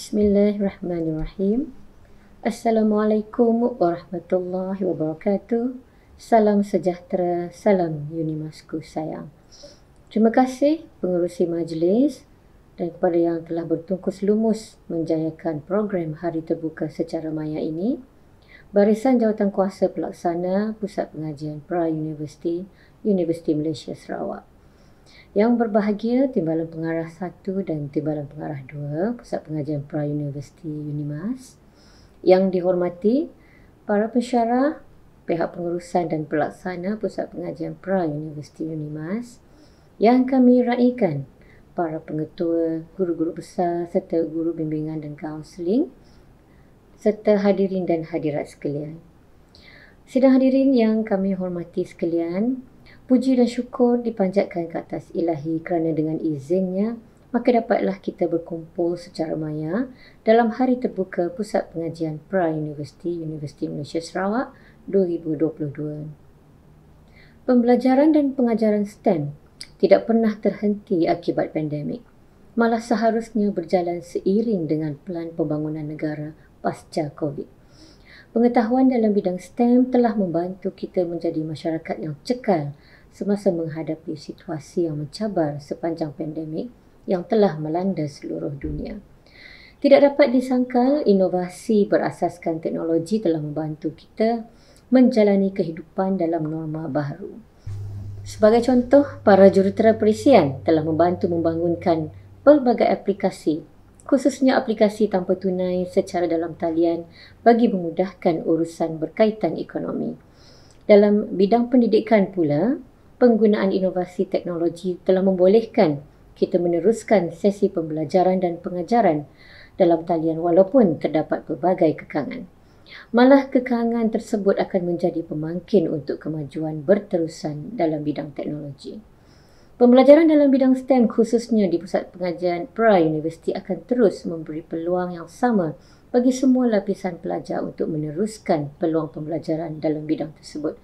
Bismillahirrahmanirrahim. Assalamualaikum warahmatullahi wabarakatuh. Salam sejahtera, salam Unimasku sayang. Terima kasih pengurusi majlis dan kepada yang telah bertungkus lumus menjayakan program Hari Terbuka secara maya ini. Barisan Jawatan Kuasa Pelaksana Pusat Pengajian Pra-Universiti Universiti Malaysia Sarawak. Yang berbahagia, Timbalan Pengarah 1 dan Timbalan Pengarah 2, Pusat Pengajian Pra-Universiti Unimas. Yang dihormati, para pensyarah, pihak pengurusan dan pelaksana Pusat Pengajian Pra-Universiti Unimas. Yang kami raikan, para pengetua, guru-guru besar serta guru bimbingan dan kaunseling serta hadirin dan hadirat sekalian. Sidang hadirin yang kami hormati sekalian, Puji dan syukur dipanjatkan ke atas ilahi kerana dengan izinnya, maka dapatlah kita berkumpul secara maya dalam hari terbuka Pusat Pengajian Pra-University Universiti Malaysia Sarawak 2022. Pembelajaran dan pengajaran STEM tidak pernah terhenti akibat pandemik. Malah seharusnya berjalan seiring dengan pelan pembangunan negara pasca COVID. Pengetahuan dalam bidang STEM telah membantu kita menjadi masyarakat yang cekal semasa menghadapi situasi yang mencabar sepanjang pandemik yang telah melanda seluruh dunia. Tidak dapat disangkal inovasi berasaskan teknologi telah membantu kita menjalani kehidupan dalam norma baru. Sebagai contoh, para jurutera perisian telah membantu membangunkan pelbagai aplikasi khususnya aplikasi tanpa tunai secara dalam talian bagi memudahkan urusan berkaitan ekonomi. Dalam bidang pendidikan pula, penggunaan inovasi teknologi telah membolehkan kita meneruskan sesi pembelajaran dan pengajaran dalam talian walaupun terdapat pelbagai kekangan. Malah kekangan tersebut akan menjadi pemangkin untuk kemajuan berterusan dalam bidang teknologi. Pembelajaran dalam bidang STEM khususnya di pusat pengajian pra-universiti akan terus memberi peluang yang sama bagi semua lapisan pelajar untuk meneruskan peluang pembelajaran dalam bidang tersebut.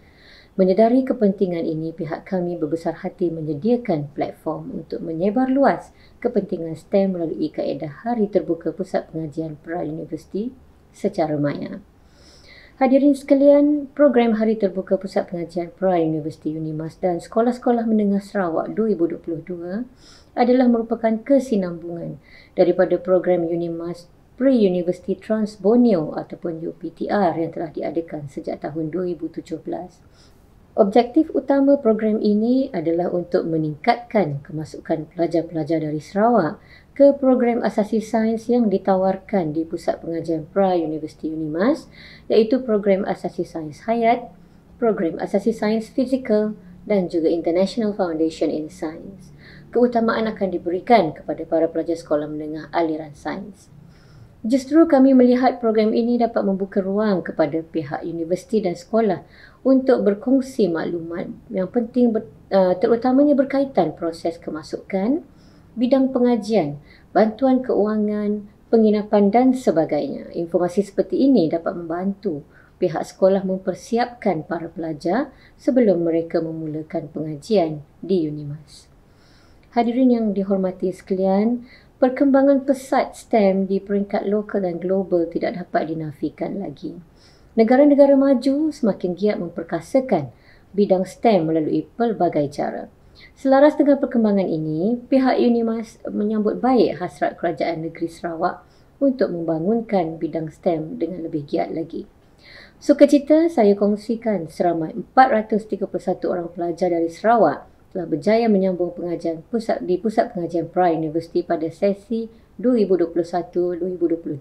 Menyedari kepentingan ini, pihak kami berbesar hati menyediakan platform untuk menyebar luas kepentingan STEM melalui kaedah Hari Terbuka Pusat Pengajian Pra-Universiti secara maya. Hadirin sekalian, program Hari Terbuka Pusat Pengajian Pra-Universiti UNIMAS dan Sekolah-Sekolah Menengah Sarawak 2022 adalah merupakan kesinambungan daripada program UNIMAS Pre-University Transborneo ataupun UPTR yang telah diadakan sejak tahun 2017 Objektif utama program ini adalah untuk meningkatkan kemasukan pelajar-pelajar dari Sarawak ke program asasi sains yang ditawarkan di Pusat Pengajian Pra Universiti UNIMAS iaitu program asasi sains Hayat, program asasi sains Fizikal dan juga International Foundation in Science. Keutamaan akan diberikan kepada para pelajar sekolah menengah aliran sains. Justru kami melihat program ini dapat membuka ruang kepada pihak universiti dan sekolah untuk berkongsi maklumat yang penting ber, uh, terutamanya berkaitan proses kemasukan, bidang pengajian, bantuan keuangan, penginapan dan sebagainya. Informasi seperti ini dapat membantu pihak sekolah mempersiapkan para pelajar sebelum mereka memulakan pengajian di UNIMAS. Hadirin yang dihormati sekalian, perkembangan pesat STEM di peringkat lokal dan global tidak dapat dinafikan lagi. Negara-negara maju semakin giat memperkasakan bidang STEM melalui pelbagai cara. Selaras dengan perkembangan ini, pihak UNIMAS menyambut baik hasrat Kerajaan Negeri Sarawak untuk membangunkan bidang STEM dengan lebih giat lagi. Sukacita saya kongsikan seramai 431 orang pelajar dari Sarawak telah berjaya menyambung pengajian pusat di Pusat Pengajian Prime Universiti pada sesi 2021-2022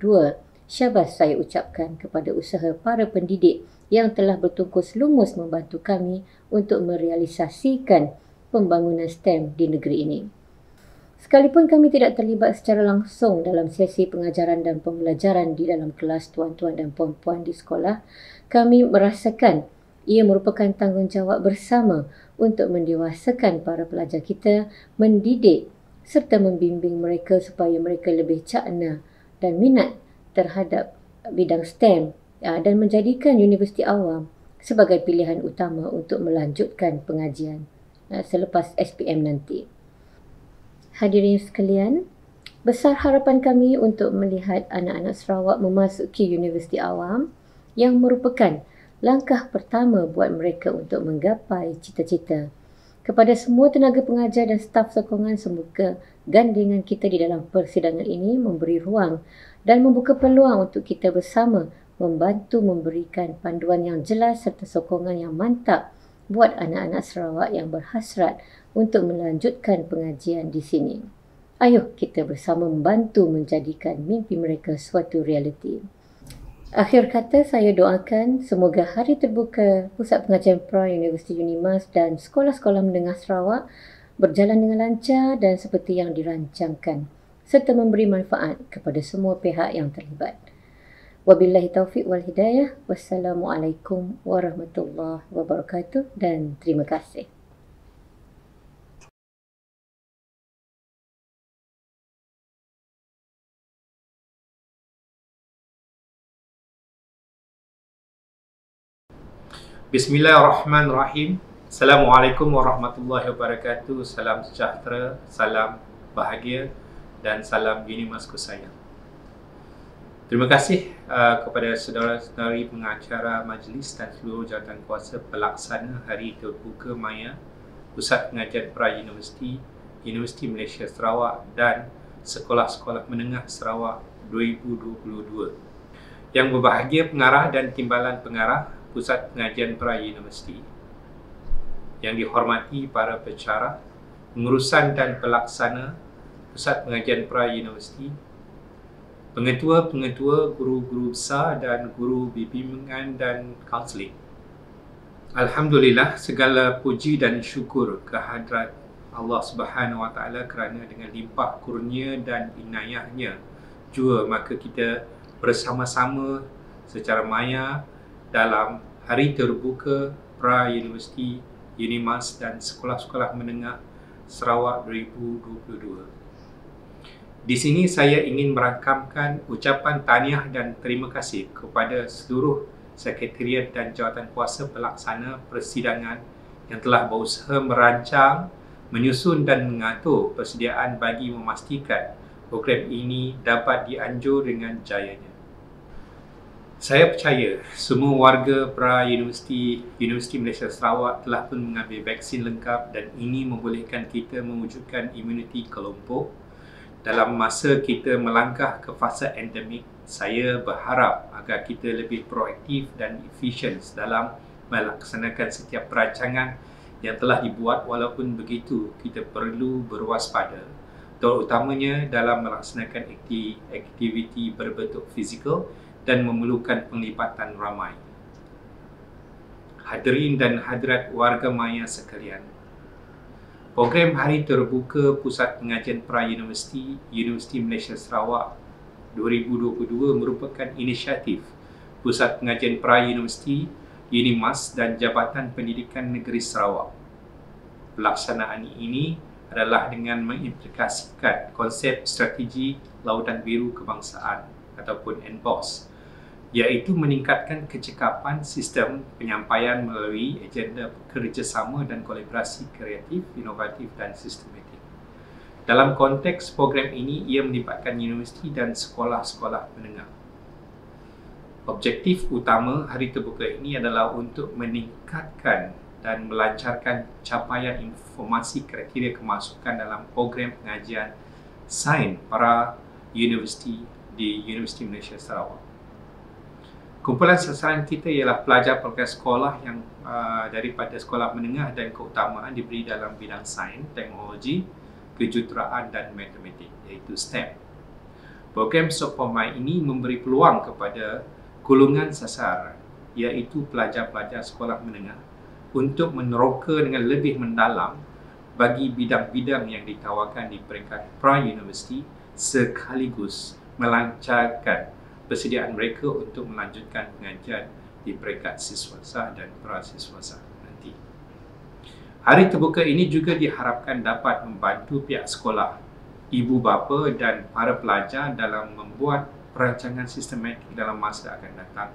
syabas saya ucapkan kepada usaha para pendidik yang telah bertungkus lumus membantu kami untuk merealisasikan pembangunan STEM di negeri ini. Sekalipun kami tidak terlibat secara langsung dalam sesi pengajaran dan pembelajaran di dalam kelas tuan-tuan dan puan-puan di sekolah, kami merasakan ia merupakan tanggungjawab bersama untuk mendewasakan para pelajar kita, mendidik serta membimbing mereka supaya mereka lebih cakna dan minat terhadap bidang STEM ya, dan menjadikan universiti awam sebagai pilihan utama untuk melanjutkan pengajian ya, selepas SPM nanti. Hadirin sekalian, besar harapan kami untuk melihat anak-anak Sarawak memasuki universiti awam yang merupakan langkah pertama buat mereka untuk menggapai cita-cita. Kepada semua tenaga pengajar dan staf sokongan, semoga gandingan kita di dalam persidangan ini memberi ruang dan membuka peluang untuk kita bersama membantu memberikan panduan yang jelas serta sokongan yang mantap buat anak-anak Sarawak yang berhasrat untuk melanjutkan pengajian di sini. Ayuh kita bersama membantu menjadikan mimpi mereka suatu realiti. Akhir kata saya doakan semoga hari terbuka Pusat Pengajian Peran Universiti Unimas dan sekolah-sekolah menengah Sarawak berjalan dengan lancar dan seperti yang dirancangkan serta memberi manfaat kepada semua pihak yang terlibat. Wabillahi taufiq wal hidayah. Wassalamualaikum warahmatullahi wabarakatuh dan terima kasih. Bismillahirrahmanirrahim. Assalamualaikum warahmatullahi wabarakatuh. Salam sejahtera, salam bahagia dan salam bini masku sayang. Terima kasih uh, kepada saudara-saudari pengacara majlis dan seluruh jawatan kuasa pelaksana hari terbuka maya Pusat Pengajian Peraya Universiti, Universiti Malaysia Sarawak dan Sekolah-Sekolah Menengah Sarawak 2022. Yang berbahagia pengarah dan timbalan pengarah Pusat Pengajian Peraya Universiti. Yang dihormati para pecara pengurusan dan pelaksana pusat pengajian pra universiti, pengetua-pengetua guru-guru besar dan guru bimbingan dan kaunseling. Alhamdulillah segala puji dan syukur kehadrat Allah Subhanahu Wa Taala kerana dengan limpah kurnia dan inayahnya jua maka kita bersama-sama secara maya dalam hari terbuka pra University, Unimas dan sekolah-sekolah menengah Sarawak 2022. Di sini saya ingin merakamkan ucapan tahniah dan terima kasih kepada seluruh sekretariat dan jawatan kuasa pelaksana persidangan yang telah berusaha merancang, menyusun dan mengatur persediaan bagi memastikan program ini dapat dianjur dengan jayanya. Saya percaya semua warga pra universiti Universiti Malaysia Sarawak telah pun mengambil vaksin lengkap dan ini membolehkan kita mewujudkan imuniti kelompok dalam masa kita melangkah ke fasa endemik, saya berharap agar kita lebih proaktif dan efisien dalam melaksanakan setiap perancangan yang telah dibuat walaupun begitu kita perlu berwaspada terutamanya dalam melaksanakan aktiviti berbentuk fizikal dan memerlukan penglibatan ramai. Hadirin dan hadirat warga maya sekalian, Program Hari Terbuka Pusat Pengajian Pra-Universiti Universiti Malaysia Sarawak 2022 merupakan inisiatif Pusat Pengajian Pra-Universiti UNIMAS dan Jabatan Pendidikan Negeri Sarawak. Pelaksanaan ini adalah dengan mengimplikasikan konsep strategi Lautan Biru Kebangsaan ataupun NBOS iaitu meningkatkan kecekapan sistem penyampaian melalui agenda kerjasama dan kolaborasi kreatif, inovatif dan sistematik. Dalam konteks program ini, ia melibatkan universiti dan sekolah-sekolah menengah. Objektif utama hari terbuka ini adalah untuk meningkatkan dan melancarkan capaian informasi kriteria kemasukan dalam program pengajian sains para universiti di Universiti Malaysia Sarawak. Kumpulan sasaran kita ialah pelajar pelajar sekolah yang uh, daripada sekolah menengah dan keutamaan diberi dalam bidang sains, teknologi, kejuruteraan dan matematik iaitu STEM. Program SOPOMAI ini memberi peluang kepada golongan sasaran iaitu pelajar-pelajar sekolah menengah untuk meneroka dengan lebih mendalam bagi bidang-bidang yang ditawarkan di peringkat pra-universiti sekaligus melancarkan persediaan mereka untuk melanjutkan pengajian di peringkat siswa dan prasiswa sah nanti. Hari terbuka ini juga diharapkan dapat membantu pihak sekolah, ibu bapa dan para pelajar dalam membuat perancangan sistematik dalam masa akan datang.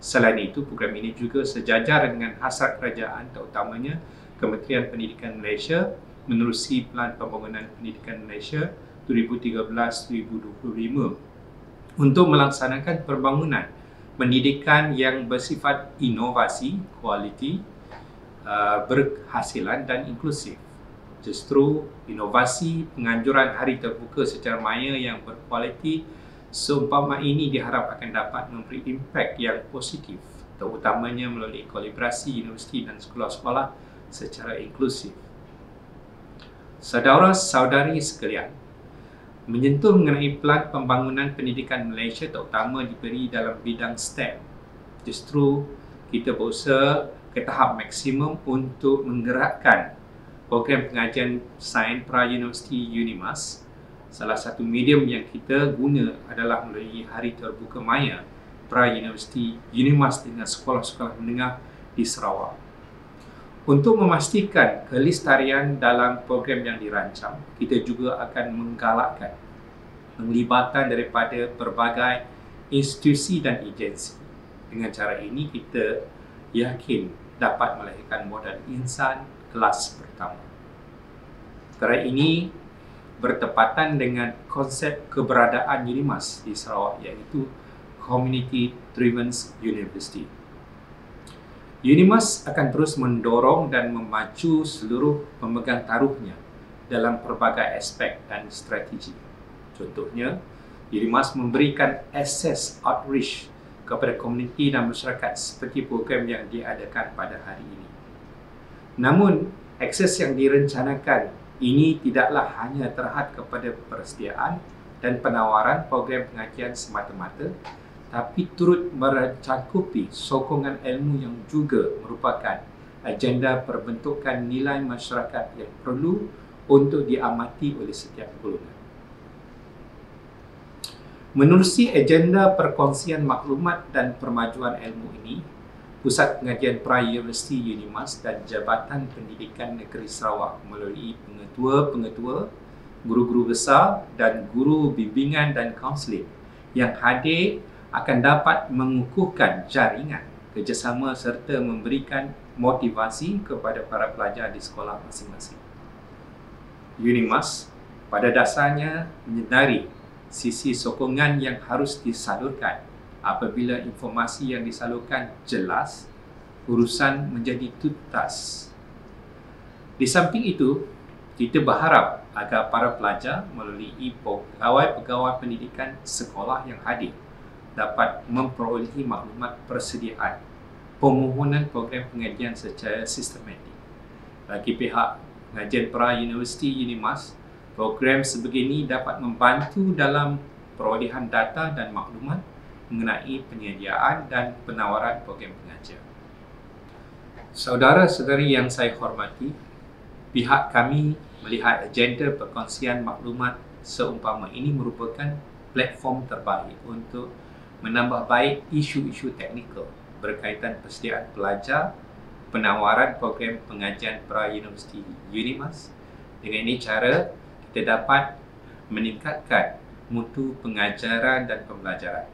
Selain itu, program ini juga sejajar dengan hasrat kerajaan terutamanya Kementerian Pendidikan Malaysia menerusi Pelan Pembangunan Pendidikan Malaysia 2013-2025 untuk melaksanakan pembangunan pendidikan yang bersifat inovasi, kualiti, uh, berhasilan dan inklusif. Justru inovasi penganjuran hari terbuka secara maya yang berkualiti seumpama ini diharap akan dapat memberi impak yang positif terutamanya melalui kolaborasi universiti dan sekolah-sekolah secara inklusif. Saudara-saudari sekalian, menyentuh mengenai pelan pembangunan pendidikan Malaysia terutama diberi dalam bidang STEM. Justru kita berusaha ke tahap maksimum untuk menggerakkan program pengajian sains peraya universiti UNIMAS. Salah satu medium yang kita guna adalah melalui hari terbuka maya peraya universiti UNIMAS dengan sekolah-sekolah menengah di Sarawak. Untuk memastikan kelestarian dalam program yang dirancang, kita juga akan menggalakkan penglibatan daripada pelbagai institusi dan agensi. Dengan cara ini, kita yakin dapat melahirkan modal insan kelas pertama. Cara ini bertepatan dengan konsep keberadaan Yilimas di Sarawak iaitu Community Driven University Unimas akan terus mendorong dan memacu seluruh pemegang taruhnya dalam pelbagai aspek dan strategi. Contohnya, Unimas memberikan akses outreach kepada komuniti dan masyarakat seperti program yang diadakan pada hari ini. Namun, akses yang direncanakan ini tidaklah hanya terhad kepada persediaan dan penawaran program pengajian semata-mata tapi turut mencakupi sokongan ilmu yang juga merupakan agenda perbentukan nilai masyarakat yang perlu untuk diamati oleh setiap golongan. Menerusi agenda perkongsian maklumat dan permajuan ilmu ini, Pusat Pengajian Praya Universiti Unimas dan Jabatan Pendidikan Negeri Sarawak melalui pengetua-pengetua, guru-guru besar dan guru bimbingan dan kaunseling yang hadir akan dapat mengukuhkan jaringan kerjasama serta memberikan motivasi kepada para pelajar di sekolah masing-masing. Unimas pada dasarnya menyedari sisi sokongan yang harus disalurkan apabila informasi yang disalurkan jelas, urusan menjadi tuntas. Di samping itu, kita berharap agar para pelajar melalui pegawai-pegawai pendidikan sekolah yang hadir dapat memperolehi maklumat persediaan permohonan program pengajian secara sistematik. Bagi pihak pengajian pra universiti UNIMAS, program sebegini dapat membantu dalam perolehan data dan maklumat mengenai penyediaan dan penawaran program pengajian. Saudara-saudari yang saya hormati, pihak kami melihat agenda perkongsian maklumat seumpama ini merupakan platform terbaik untuk menambah baik isu-isu teknikal berkaitan persediaan pelajar, penawaran program pengajian pra-universiti UNIMAS. Dengan ini cara kita dapat meningkatkan mutu pengajaran dan pembelajaran.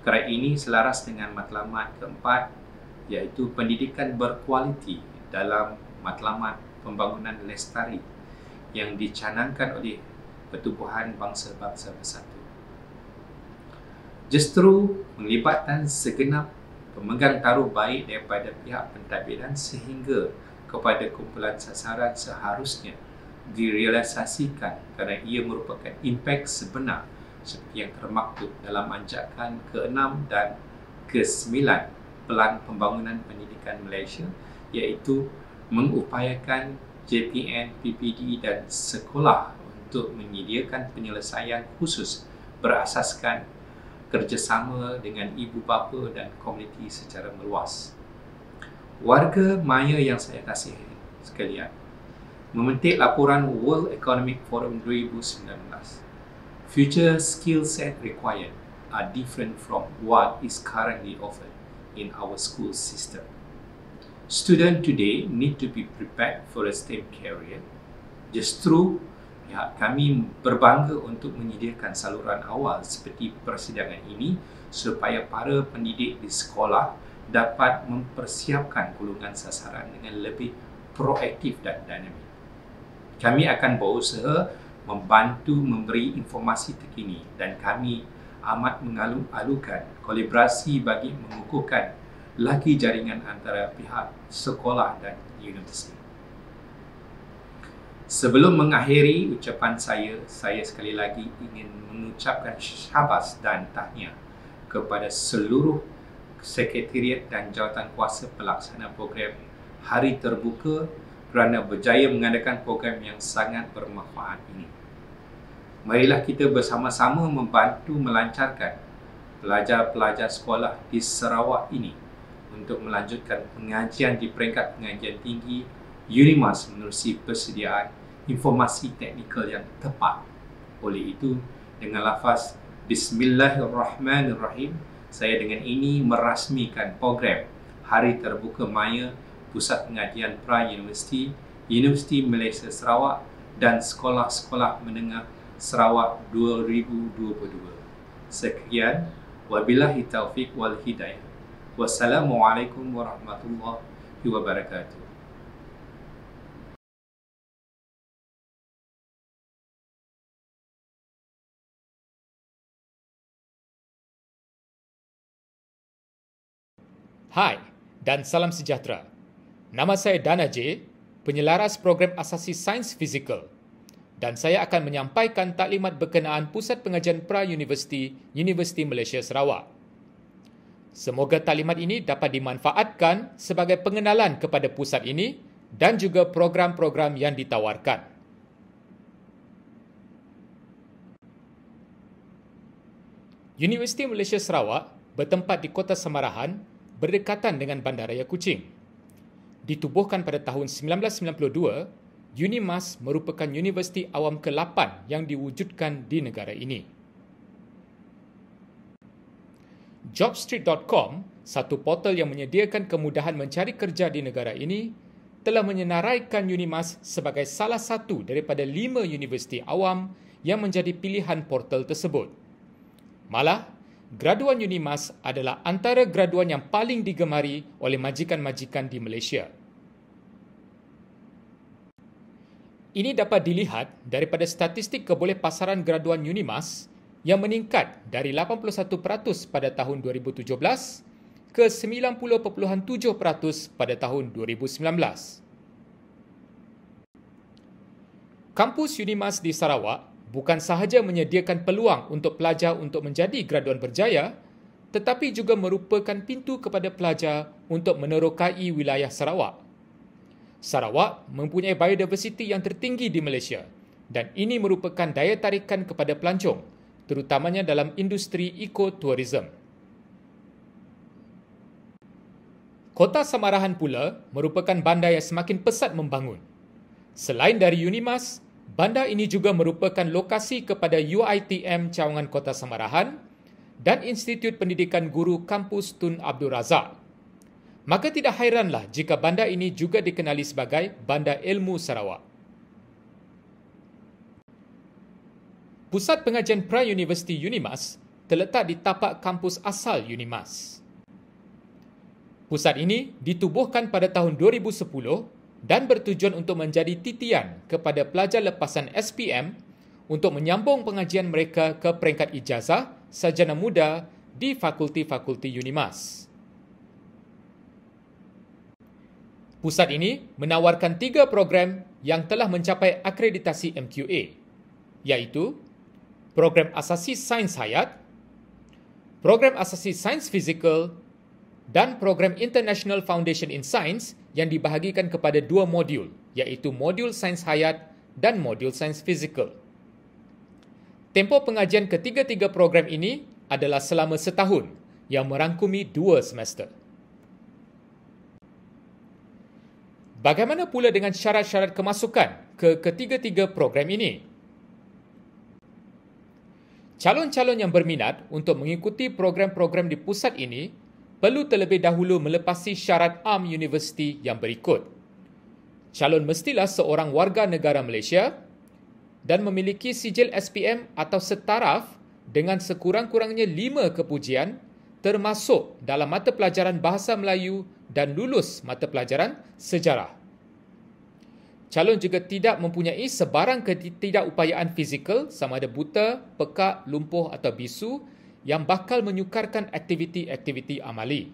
Perkara ini selaras dengan matlamat keempat iaitu pendidikan berkualiti dalam matlamat pembangunan lestari yang dicanangkan oleh Pertubuhan Bangsa-Bangsa Besar justru melibatkan segenap pemegang taruh baik daripada pihak pentadbiran sehingga kepada kumpulan sasaran seharusnya direalisasikan kerana ia merupakan impak sebenar seperti yang termaktub dalam anjakan ke-6 dan ke-9 Pelan Pembangunan Pendidikan Malaysia iaitu mengupayakan JPN, PPD dan sekolah untuk menyediakan penyelesaian khusus berasaskan kerjasama dengan ibu bapa dan komuniti secara meluas. Warga Maya yang saya kasih sekalian, memetik laporan World Economic Forum 2019, future skill set required are different from what is currently offered in our school system. Student today need to be prepared for a STEM career. Justru pihak kami berbangga untuk menyediakan saluran awal seperti persidangan ini supaya para pendidik di sekolah dapat mempersiapkan golongan sasaran dengan lebih proaktif dan dinamik. Kami akan berusaha membantu memberi informasi terkini dan kami amat mengalu-alukan kolaborasi bagi mengukuhkan lagi jaringan antara pihak sekolah dan universiti. Sebelum mengakhiri ucapan saya, saya sekali lagi ingin mengucapkan syabas dan tahniah kepada seluruh sekretariat dan jawatan kuasa pelaksana program Hari Terbuka kerana berjaya mengadakan program yang sangat bermanfaat ini. Marilah kita bersama-sama membantu melancarkan pelajar-pelajar sekolah di Sarawak ini untuk melanjutkan pengajian di peringkat pengajian tinggi UNIMAS menerusi persediaan informasi teknikal yang tepat. Oleh itu, dengan lafaz Bismillahirrahmanirrahim, saya dengan ini merasmikan program Hari Terbuka Maya Pusat Pengajian Pra Universiti, Universiti Malaysia Sarawak dan Sekolah-Sekolah Menengah Sarawak 2022. Sekian, wabillahi taufiq wal hidayah. Wassalamualaikum warahmatullahi wabarakatuh. Hai dan salam sejahtera. Nama saya Dana J, penyelaras program asasi sains fizikal dan saya akan menyampaikan taklimat berkenaan Pusat Pengajian Pra-Universiti Universiti Malaysia Sarawak. Semoga taklimat ini dapat dimanfaatkan sebagai pengenalan kepada pusat ini dan juga program-program yang ditawarkan. Universiti Malaysia Sarawak bertempat di Kota Semarahan, berdekatan dengan Bandaraya Kuching. Ditubuhkan pada tahun 1992, UNIMAS merupakan universiti awam ke-8 yang diwujudkan di negara ini. Jobstreet.com, satu portal yang menyediakan kemudahan mencari kerja di negara ini, telah menyenaraikan UNIMAS sebagai salah satu daripada lima universiti awam yang menjadi pilihan portal tersebut. Malah, graduan UNIMAS adalah antara graduan yang paling digemari oleh majikan-majikan di Malaysia. Ini dapat dilihat daripada statistik keboleh pasaran graduan UNIMAS yang meningkat dari 81% pada tahun 2017 ke 90.7% pada tahun 2019. Kampus UNIMAS di Sarawak bukan sahaja menyediakan peluang untuk pelajar untuk menjadi graduan berjaya tetapi juga merupakan pintu kepada pelajar untuk menerokai wilayah Sarawak. Sarawak mempunyai biodiversiti yang tertinggi di Malaysia dan ini merupakan daya tarikan kepada pelancong terutamanya dalam industri ekotourism. Kota Samarahan pula merupakan bandar yang semakin pesat membangun. Selain dari Unimas, Bandar ini juga merupakan lokasi kepada UITM Cawangan Kota Samarahan dan Institut Pendidikan Guru Kampus Tun Abdul Razak. Maka tidak hairanlah jika bandar ini juga dikenali sebagai Bandar Ilmu Sarawak. Pusat Pengajian Pra-Universiti UNIMAS terletak di tapak kampus asal UNIMAS. Pusat ini ditubuhkan pada tahun 2010 dan bertujuan untuk menjadi titian kepada pelajar lepasan SPM untuk menyambung pengajian mereka ke peringkat ijazah sajana muda di fakulti-fakulti Unimas. Pusat ini menawarkan tiga program yang telah mencapai akreditasi MQA iaitu program asasi sains hayat, program asasi sains fizikal dan program International Foundation in Science yang dibahagikan kepada dua modul iaitu modul sains hayat dan modul sains fizikal. Tempoh pengajian ketiga-tiga program ini adalah selama setahun yang merangkumi dua semester. Bagaimana pula dengan syarat-syarat kemasukan ke ketiga-tiga program ini? Calon-calon yang berminat untuk mengikuti program-program di pusat ini perlu terlebih dahulu melepasi syarat am universiti yang berikut. Calon mestilah seorang warga negara Malaysia dan memiliki sijil SPM atau setaraf dengan sekurang-kurangnya lima kepujian termasuk dalam mata pelajaran Bahasa Melayu dan lulus mata pelajaran Sejarah. Calon juga tidak mempunyai sebarang ketidakupayaan fizikal sama ada buta, pekak, lumpuh atau bisu yang bakal menyukarkan aktiviti-aktiviti amali.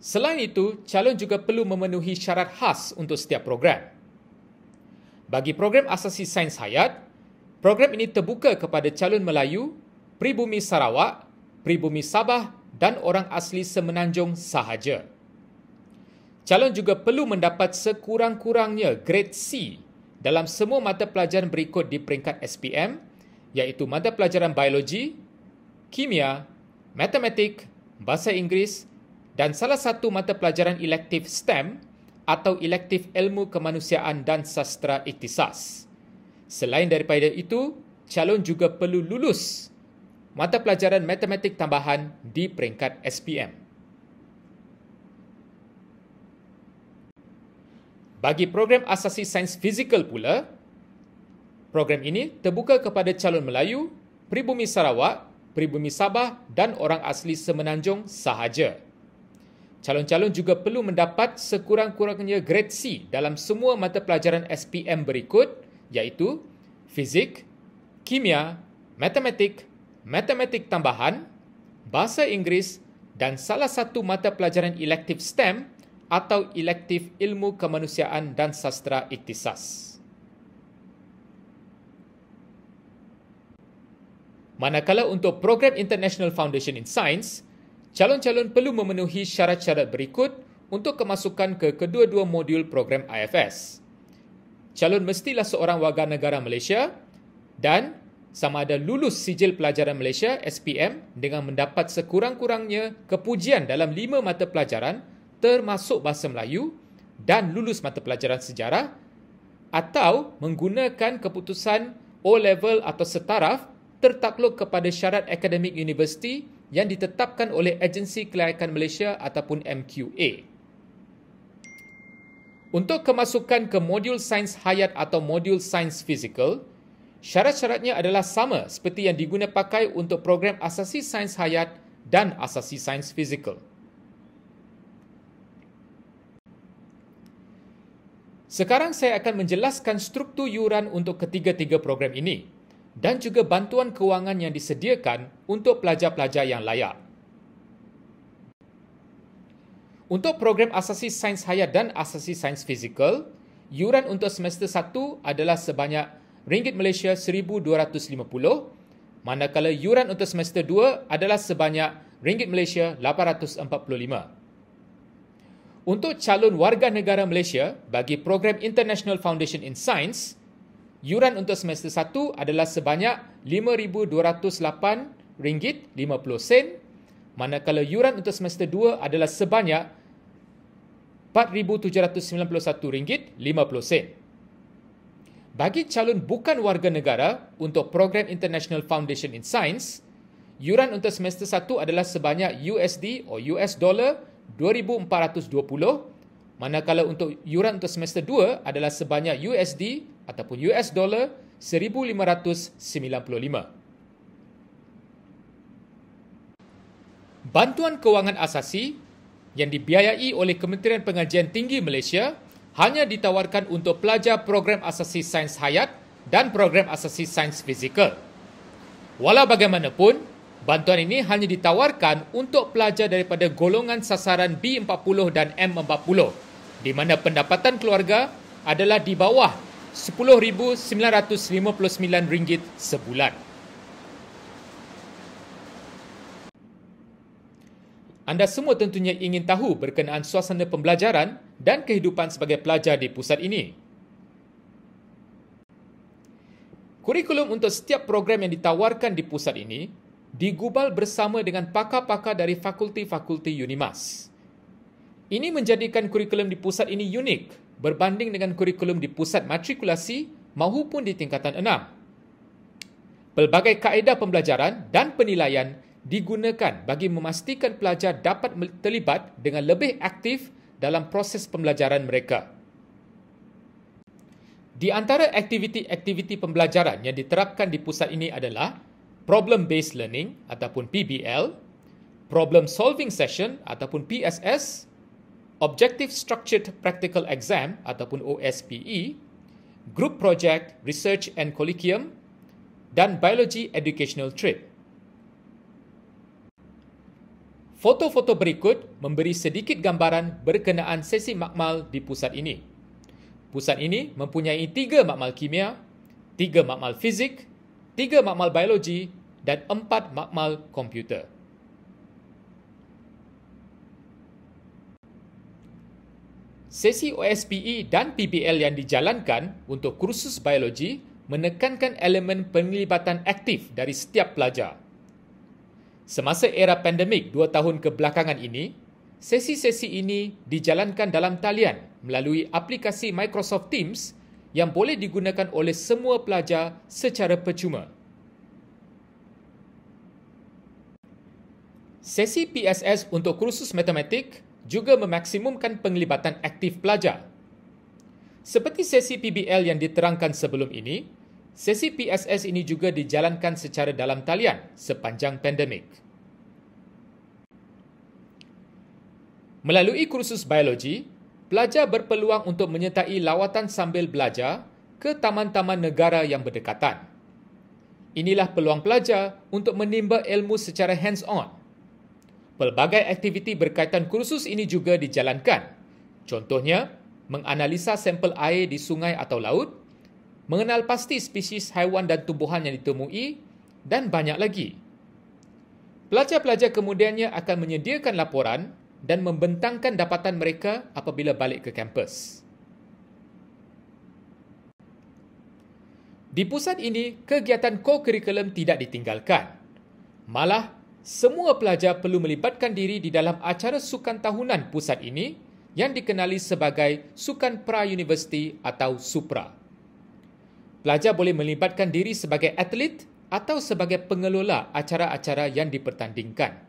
Selain itu, calon juga perlu memenuhi syarat khas untuk setiap program. Bagi program asasi sains hayat, program ini terbuka kepada calon Melayu, pribumi Sarawak, pribumi Sabah dan orang asli Semenanjung sahaja. Calon juga perlu mendapat sekurang-kurangnya grade C dalam semua mata pelajaran berikut di peringkat SPM yaitu mata pelajaran biologi, kimia, matematik, bahasa Inggeris dan salah satu mata pelajaran elektif STEM atau elektif ilmu kemanusiaan dan sastra iktisas. Selain daripada itu, calon juga perlu lulus mata pelajaran matematik tambahan di peringkat SPM. Bagi program asasi sains fizikal pula, Program ini terbuka kepada calon Melayu, pribumi Sarawak, pribumi Sabah dan orang asli Semenanjung sahaja. Calon-calon juga perlu mendapat sekurang-kurangnya grade C dalam semua mata pelajaran SPM berikut iaitu fizik, kimia, matematik, matematik tambahan, bahasa Inggeris dan salah satu mata pelajaran elektif STEM atau elektif ilmu kemanusiaan dan sastra iktisas. Manakala untuk program International Foundation in Science, calon-calon perlu memenuhi syarat-syarat berikut untuk kemasukan ke kedua-dua modul program IFS. Calon mestilah seorang warga negara Malaysia dan sama ada lulus sijil pelajaran Malaysia SPM dengan mendapat sekurang-kurangnya kepujian dalam lima mata pelajaran termasuk Bahasa Melayu dan lulus mata pelajaran sejarah atau menggunakan keputusan O-level atau setaraf tertakluk kepada syarat akademik universiti yang ditetapkan oleh Agensi Kelayakan Malaysia ataupun MQA. Untuk kemasukan ke modul sains hayat atau modul sains fizikal, syarat-syaratnya adalah sama seperti yang diguna pakai untuk program asasi sains hayat dan asasi sains fizikal. Sekarang saya akan menjelaskan struktur yuran untuk ketiga-tiga program ini dan juga bantuan kewangan yang disediakan untuk pelajar-pelajar yang layak. Untuk program asasi sains hayat dan asasi sains fizikal, yuran untuk semester 1 adalah sebanyak Ringgit Malaysia 1250, manakala yuran untuk semester 2 adalah sebanyak Ringgit Malaysia 845. Untuk calon warga negara Malaysia bagi program International Foundation in Science, yuran untuk semester 1 adalah sebanyak RM5,208.50 manakala yuran untuk semester 2 adalah sebanyak RM4,791.50. Bagi calon bukan warga negara untuk program International Foundation in Science, yuran untuk semester 1 adalah sebanyak USD atau US dollar 2420 manakala untuk yuran untuk semester 2 adalah sebanyak USD ataupun US dollar 1595. Bantuan kewangan asasi yang dibiayai oleh Kementerian Pengajian Tinggi Malaysia hanya ditawarkan untuk pelajar program asasi sains hayat dan program asasi sains fizikal. Walau bagaimanapun, bantuan ini hanya ditawarkan untuk pelajar daripada golongan sasaran B40 dan M40 di mana pendapatan keluarga adalah di bawah RM10,959 sebulan. Anda semua tentunya ingin tahu berkenaan suasana pembelajaran dan kehidupan sebagai pelajar di pusat ini. Kurikulum untuk setiap program yang ditawarkan di pusat ini digubal bersama dengan pakar-pakar dari fakulti-fakulti UNIMAS. Ini menjadikan kurikulum di pusat ini unik berbanding dengan kurikulum di pusat matrikulasi maupun di tingkatan enam, Pelbagai kaedah pembelajaran dan penilaian digunakan bagi memastikan pelajar dapat terlibat dengan lebih aktif dalam proses pembelajaran mereka. Di antara aktiviti-aktiviti pembelajaran yang diterapkan di pusat ini adalah problem-based learning ataupun PBL, problem-solving session ataupun PSS, Objective Structured Practical Exam ataupun OSPE, Group Project Research and Colloquium dan Biology Educational Trip. Foto-foto berikut memberi sedikit gambaran berkenaan sesi makmal di pusat ini. Pusat ini mempunyai tiga makmal kimia, tiga makmal fizik, tiga makmal biologi dan empat makmal komputer. Sesi OSPE dan PBL yang dijalankan untuk kursus biologi menekankan elemen penglibatan aktif dari setiap pelajar. Semasa era pandemik dua tahun kebelakangan ini, sesi-sesi ini dijalankan dalam talian melalui aplikasi Microsoft Teams yang boleh digunakan oleh semua pelajar secara percuma. Sesi PSS untuk kursus matematik juga memaksimumkan penglibatan aktif pelajar. Seperti sesi PBL yang diterangkan sebelum ini, sesi PSS ini juga dijalankan secara dalam talian sepanjang pandemik. Melalui kursus biologi, pelajar berpeluang untuk menyertai lawatan sambil belajar ke taman-taman negara yang berdekatan. Inilah peluang pelajar untuk menimba ilmu secara hands-on Pelbagai aktiviti berkaitan kursus ini juga dijalankan. Contohnya, menganalisa sampel air di sungai atau laut, mengenal pasti spesies haiwan dan tumbuhan yang ditemui dan banyak lagi. Pelajar-pelajar kemudiannya akan menyediakan laporan dan membentangkan dapatan mereka apabila balik ke kampus. Di pusat ini, kegiatan co-curriculum tidak ditinggalkan. Malah semua pelajar perlu melibatkan diri di dalam acara sukan tahunan pusat ini yang dikenali sebagai Sukan Pra-Universiti atau SUPRA. Pelajar boleh melibatkan diri sebagai atlet atau sebagai pengelola acara-acara yang dipertandingkan.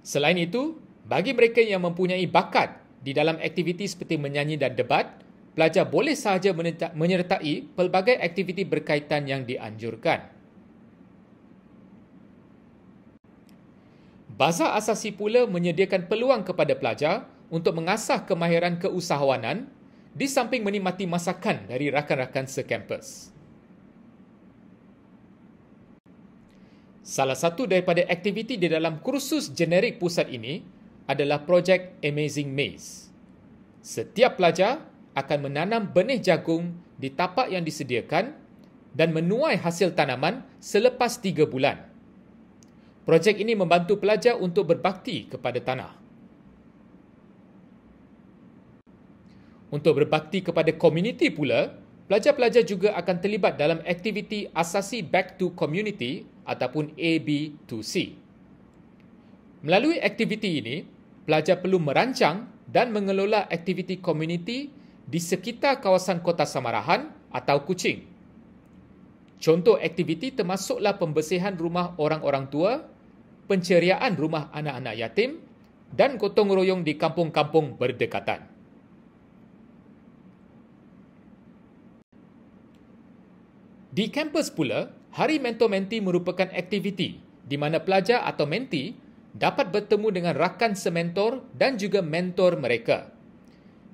Selain itu, bagi mereka yang mempunyai bakat di dalam aktiviti seperti menyanyi dan debat, pelajar boleh sahaja menyertai pelbagai aktiviti berkaitan yang dianjurkan. Bazar Asasi pula menyediakan peluang kepada pelajar untuk mengasah kemahiran keusahawanan di samping menikmati masakan dari rakan-rakan sekampus. Salah satu daripada aktiviti di dalam kursus generik pusat ini adalah projek Amazing Maze. Setiap pelajar akan menanam benih jagung di tapak yang disediakan dan menuai hasil tanaman selepas tiga bulan. Projek ini membantu pelajar untuk berbakti kepada tanah. Untuk berbakti kepada komuniti pula, pelajar-pelajar juga akan terlibat dalam aktiviti Asasi Back to Community ataupun AB2C. Melalui aktiviti ini, pelajar perlu merancang dan mengelola aktiviti komuniti di sekitar kawasan Kota Samarahan atau Kuching. Contoh aktiviti termasuklah pembersihan rumah orang-orang tua penceriaan rumah anak-anak yatim dan gotong royong di kampung-kampung berdekatan. Di kampus pula, Hari Mentor Menti merupakan aktiviti di mana pelajar atau menti dapat bertemu dengan rakan sementor dan juga mentor mereka.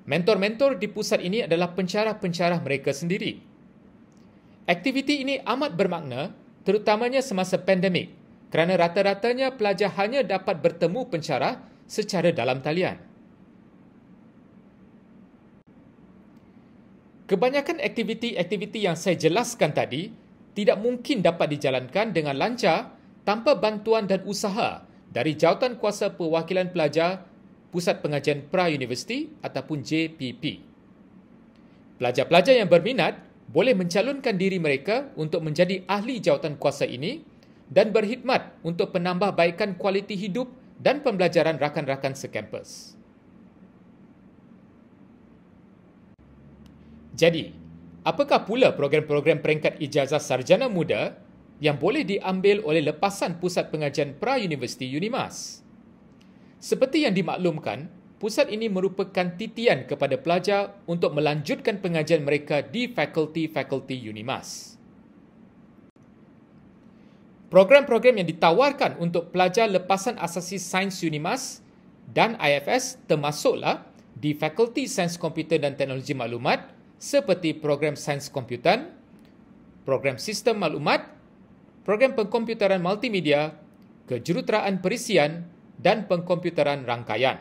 Mentor-mentor di pusat ini adalah pencarah-pencarah mereka sendiri. Aktiviti ini amat bermakna terutamanya semasa pandemik kerana rata-ratanya pelajar hanya dapat bertemu pensyarah secara dalam talian. Kebanyakan aktiviti-aktiviti yang saya jelaskan tadi tidak mungkin dapat dijalankan dengan lancar tanpa bantuan dan usaha dari jawatan kuasa perwakilan pelajar Pusat Pengajian Pra-Universiti ataupun JPP. Pelajar-pelajar yang berminat boleh mencalonkan diri mereka untuk menjadi ahli jawatan kuasa ini dan berkhidmat untuk penambahbaikan kualiti hidup dan pembelajaran rakan-rakan sekampus. Jadi, apakah pula program-program peringkat ijazah sarjana muda yang boleh diambil oleh lepasan Pusat Pengajian Pra-Universiti UNIMAS? Seperti yang dimaklumkan, pusat ini merupakan titian kepada pelajar untuk melanjutkan pengajian mereka di fakulti-fakulti UNIMAS. Program-program yang ditawarkan untuk pelajar lepasan asasi Sains Unimas dan IFS termasuklah di Fakulti Sains Komputer dan Teknologi Maklumat seperti program Sains Komputan, program Sistem Maklumat, program Pengkomputeran Multimedia, Kejuruteraan Perisian dan Pengkomputeran Rangkaian.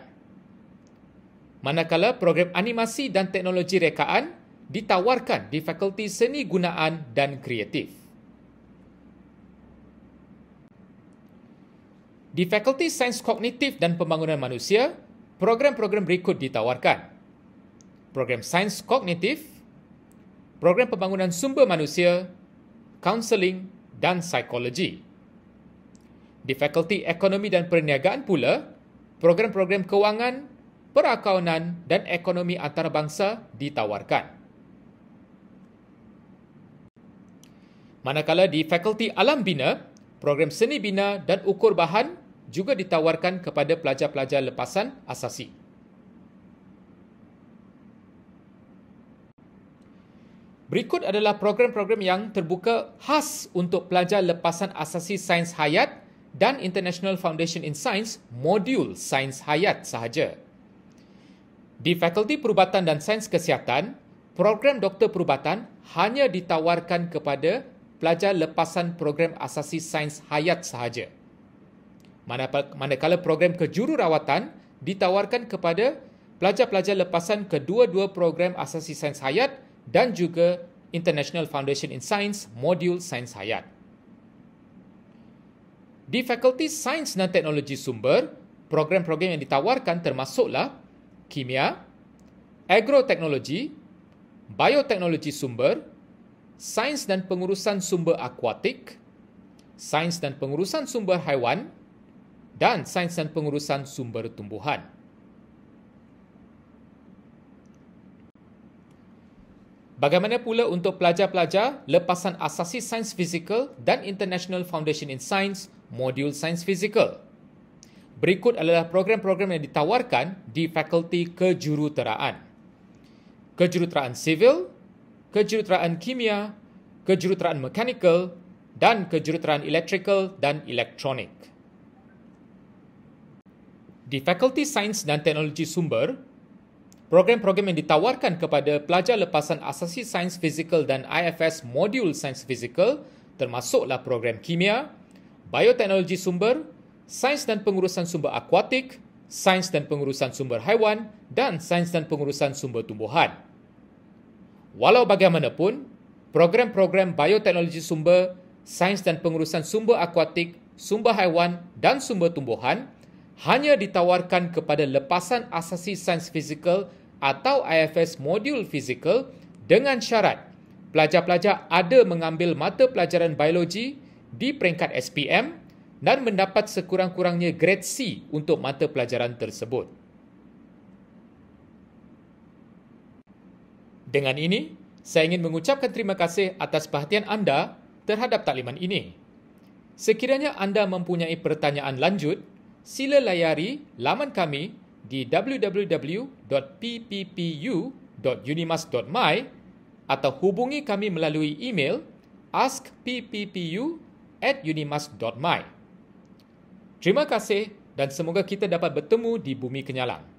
Manakala program animasi dan teknologi rekaan ditawarkan di Fakulti Seni Gunaan dan Kreatif. Di Fakulti Sains Kognitif dan Pembangunan Manusia, program-program berikut ditawarkan. Program Sains Kognitif, Program Pembangunan Sumber Manusia, Counseling dan Psikologi. Di Fakulti Ekonomi dan Perniagaan pula, program-program kewangan, perakaunan dan ekonomi antarabangsa ditawarkan. Manakala di Fakulti Alam Bina, program seni bina dan ukur bahan juga ditawarkan kepada pelajar-pelajar lepasan asasi. Berikut adalah program-program yang terbuka khas untuk pelajar lepasan asasi Sains Hayat dan International Foundation in Science modul Sains Hayat sahaja. Di Fakulti Perubatan dan Sains Kesihatan, program doktor perubatan hanya ditawarkan kepada pelajar lepasan program asasi Sains Hayat sahaja manakala program kejururawatan ditawarkan kepada pelajar-pelajar lepasan kedua-dua program asasi sains hayat dan juga International Foundation in Science modul sains hayat. Di Fakulti Sains dan Teknologi Sumber, program-program yang ditawarkan termasuklah kimia, agroteknologi, bioteknologi sumber, sains dan pengurusan sumber akuatik, sains dan pengurusan sumber haiwan, dan Sains dan Pengurusan Sumber Tumbuhan. Bagaimana pula untuk pelajar-pelajar lepasan asasi sains fizikal dan International Foundation in Science, modul sains fizikal? Berikut adalah program-program yang ditawarkan di Fakulti Kejuruteraan. Kejuruteraan Civil, Kejuruteraan Kimia, Kejuruteraan Mechanical dan Kejuruteraan Electrical dan Electronic di Fakulti Sains dan Teknologi Sumber, program-program yang ditawarkan kepada pelajar lepasan Asasi Sains Fizikal dan IFS Modul Sains Fizikal termasuklah program Kimia, Bioteknologi Sumber, Sains dan Pengurusan Sumber Akuatik, Sains dan Pengurusan Sumber Haiwan dan Sains dan Pengurusan Sumber Tumbuhan. Walau bagaimanapun, program-program Bioteknologi Sumber, Sains dan Pengurusan Sumber Akuatik, Sumber Haiwan dan Sumber Tumbuhan – hanya ditawarkan kepada lepasan asasi sains fizikal atau IFS modul fizikal dengan syarat pelajar-pelajar ada mengambil mata pelajaran biologi di peringkat SPM dan mendapat sekurang-kurangnya grade C untuk mata pelajaran tersebut. Dengan ini, saya ingin mengucapkan terima kasih atas perhatian anda terhadap takliman ini. Sekiranya anda mempunyai pertanyaan lanjut, sila layari laman kami di www.pppu.unimas.my atau hubungi kami melalui email askppu@unimas.my. Terima kasih dan semoga kita dapat bertemu di bumi kenyalang.